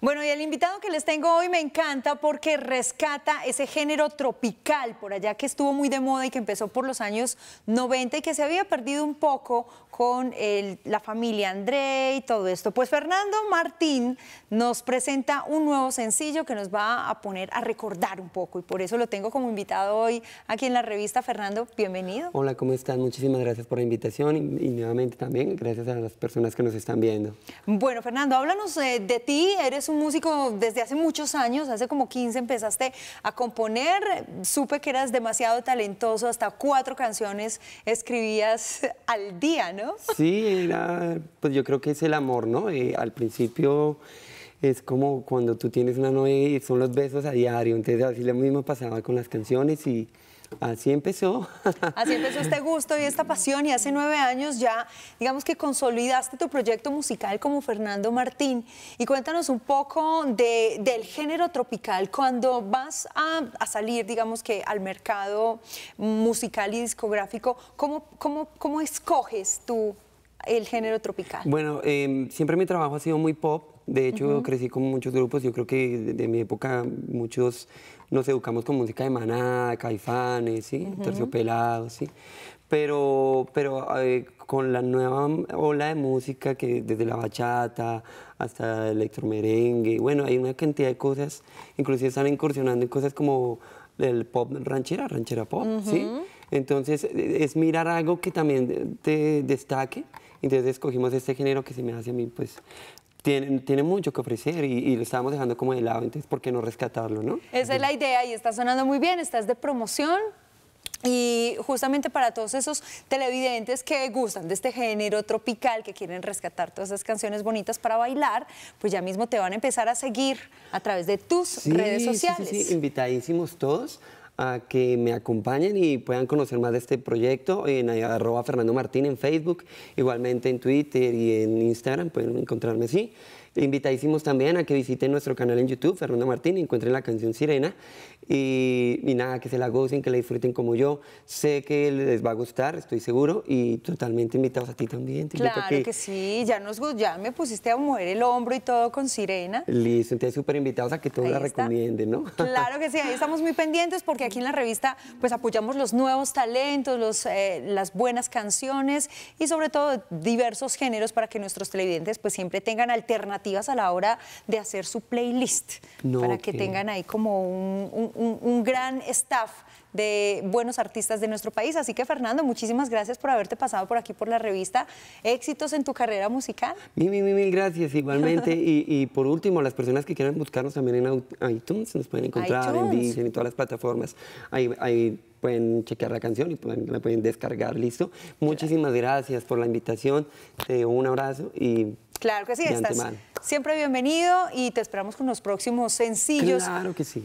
Bueno, y el invitado que les tengo hoy me encanta porque rescata ese género tropical por allá que estuvo muy de moda y que empezó por los años 90 y que se había perdido un poco con la familia André y todo esto. Pues Fernando Martín nos presenta un nuevo sencillo que nos va a poner a recordar un poco y por eso lo tengo como invitado hoy aquí en la revista. Fernando, bienvenido. Hola, ¿cómo están? Muchísimas gracias por la invitación y, nuevamente también gracias a las personas que nos están viendo. Bueno, Fernando, háblanos eh, de ti. Eres un músico desde hace muchos años, hace como 15 empezaste a componer, supe que eras demasiado talentoso, hasta cuatro canciones escribías al día, ¿no? Sí, pues yo creo que es el amor, ¿no? Eh, al principio es como cuando tú tienes una novia y son los besos a diario. Entonces así lo mismo pasaba con las canciones y así empezó. Así empezó este gusto y esta pasión y hace nueve años ya, digamos que consolidaste tu proyecto musical como Fernando Martín. Y cuéntanos un poco del género tropical. Cuando vas a, salir, digamos que al mercado musical y discográfico, ¿cómo, cómo escoges tu...? el género tropical? Bueno, em, siempre mi trabajo ha sido muy pop. De hecho, crecí con muchos grupos. Yo creo que de, mi época muchos nos educamos con música de Maná, Caifanes, ¿sí? Terciopelados, ¿sí? Pero, pero eh, con la nueva ola de música, que desde la bachata hasta el electromerengue, bueno, hay una cantidad de cosas. Inclusive están incursionando en cosas como el pop ranchera, ranchera pop, ¿sí? Entonces, e, es mirar algo que también te destaque entonces escogimos este género que se me hace a mí, pues, tiene, mucho que ofrecer y, lo estábamos dejando como de lado, entonces, ¿por qué no rescatarlo, no? Esa es la idea y está sonando muy bien, estás de promoción. Y justamente para todos esos televidentes que gustan de este género tropical, que quieren rescatar todas esas canciones bonitas para bailar, pues ya mismo te van a empezar a seguir a través de tus redes sociales. Sí, sí, invitadísimos todos a que me acompañen y puedan conocer más de este proyecto en eh, arroba Fernando Martín en Facebook, igualmente en Twitter y en Instagram pueden encontrarme así. Invitadísimos también a que visiten nuestro canal en YouTube, Fernando Martín, y encuentren la canción Sirena. Y, nada, que se la gocen, que la disfruten como yo. Sé que les va a gustar, estoy seguro, y totalmente invitados a ti también. claro que... sí, ya, nos, ya me pusiste a mover el hombro y todo con Sirena. Listo, entonces súper invitados a que todos la recomienden, ¿no? Claro que sí, ahí estamos muy pendientes porque aquí en la revista pues apoyamos los nuevos talentos, los, eh, las buenas canciones y sobre todo diversos géneros para que nuestros televidentes pues siempre tengan alternativas a la hora de hacer su playlist, para que, tengan ahí como un, gran staff de buenos artistas de nuestro país. Así que Fernando, muchísimas gracias por haberte pasado por aquí por la revista. Éxitos en tu carrera musical. Mil, mil, mil gracias igualmente. y, por último, las personas que quieran buscarnos también en iTunes, nos pueden encontrar en Disney, y todas las plataformas ahí, pueden chequear la canción y pueden, la pueden descargar, ¿listo? Muchísimas gracias por la invitación, te un abrazo y... Claro que sí, estás siempre bienvenido y te esperamos con los próximos sencillos. Claro que sí.